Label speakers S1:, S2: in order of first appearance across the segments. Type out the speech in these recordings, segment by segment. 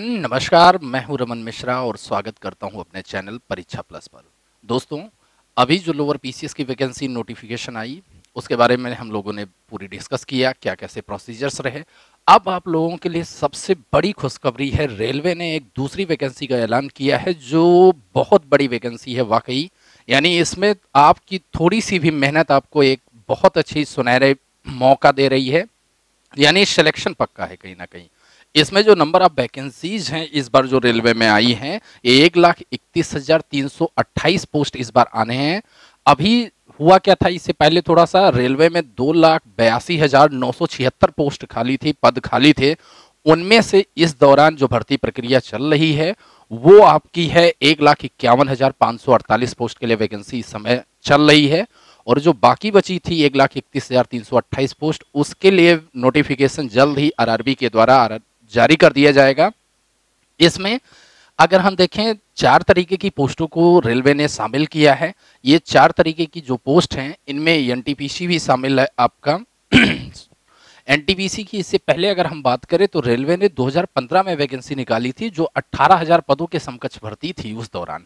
S1: नमस्कार मैं हूं रमन मिश्रा और स्वागत करता हूं अपने चैनल परीक्षा प्लस पर दोस्तों अभी जो लोअर पीसीएस की वैकेंसी नोटिफिकेशन आई उसके बारे में हम लोगों ने पूरी डिस्कस किया क्या कैसे प्रोसीजर्स रहे अब आप लोगों के लिए सबसे बड़ी खुशखबरी है रेलवे ने एक दूसरी वैकेंसी का ऐलान किया है जो बहुत बड़ी वैकेंसी है वाकई यानी इसमें आपकी थोड़ी सी भी मेहनत आपको एक बहुत अच्छी सुनहरे मौका दे रही है यानी सिलेक्शन पक्का है कहीं ना कहीं इसमें जो नंबर ऑफ वैकेंसीज हैं इस बार जो रेलवे में आई हैं एक लाख इकतीस हजार तीन सौ अट्ठाईस पोस्ट इस बार आने हैं अभी हुआ क्या था इससे पहले थोड़ा सा रेलवे में दो लाख बयासी हजार नौ सौ छिहत्तर पोस्ट खाली थी पद खाली थे उनमें से इस दौरान जो भर्ती प्रक्रिया चल रही है वो आपकी है एक लाख इक्यावन हजार पाँच सौ अड़तालीस पोस्ट के लिए वैकेंसी इस समय चल रही है और जो बाकी बची थी एक लाख इकतीस हजार तीन सौ अट्ठाईस पोस्ट उसके लिए नोटिफिकेशन जल्द ही आरआरबी के द्वारा जारी कर दिया जाएगा इसमें अगर हम देखें चार तरीके की पोस्टों को रेलवे ने शामिल किया है ये चार तरीके की जो पोस्ट हैं इनमें एन भी शामिल है आपका एन की इससे पहले अगर हम बात करें तो रेलवे ने 2015 में वैकेंसी निकाली थी जो 18,000 पदों के समकक्ष भर्ती थी उस दौरान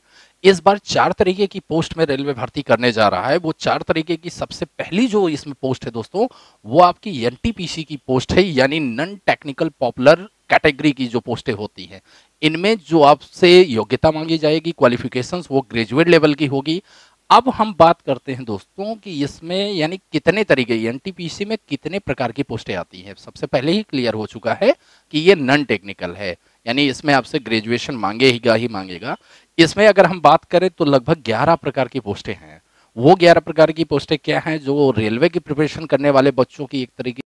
S1: इस बार चार तरीके की पोस्ट में रेलवे भर्ती करने जा रहा है वो चार तरीके की सबसे पहली जो इसमें पोस्ट है दोस्तों वो आपकी एन की पोस्ट है यानी नन टेक्निकल पॉपुलर कैटेगरी की जो पोस्टें होती हैं इनमें जो आपसे योग्यता मांगी जाएगी क्वालिफिकेशंस वो ग्रेजुएट लेवल की होगी अब हम बात करते हैं दोस्तों कि इसमें यानी कितने तरीके एनटीपीसी में कितने प्रकार की पोस्टें आती हैं सबसे पहले ही क्लियर हो चुका है कि ये नॉन टेक्निकल है यानी इसमें आपसे ग्रेजुएशन मांगेगा ही मांगेगा इसमें अगर हम बात करें तो लगभग ग्यारह प्रकार की पोस्टें हैं वो ग्यारह प्रकार की पोस्टें क्या हैं जो रेलवे की प्रिपरेशन करने वाले बच्चों की एक तरीके